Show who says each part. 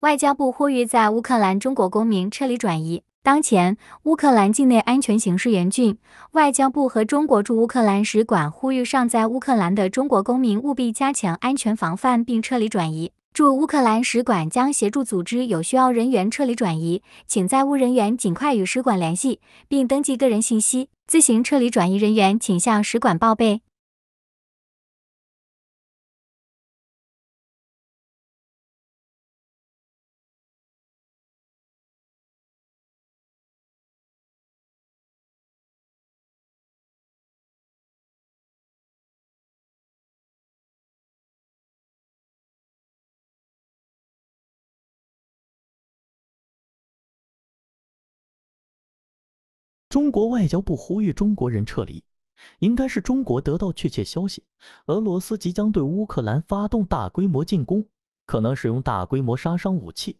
Speaker 1: 外交部呼吁在乌克兰中国公民撤离转移。当前，乌克兰境内安全形势严峻，外交部和中国驻乌克兰使馆呼吁尚在乌克兰的中国公民务必加强安全防范，并撤离转移。驻乌克兰使馆将协助组织有需要人员撤离转移，请在乌人员尽快与使馆联系，并登
Speaker 2: 记个人信息。自行撤离转移人员请向使馆报备。
Speaker 3: 中国外交部呼吁中国人撤离，应该是中国得到确切消息，俄罗斯即将对乌克兰发动大规模进攻，可能使用大规模杀伤武器。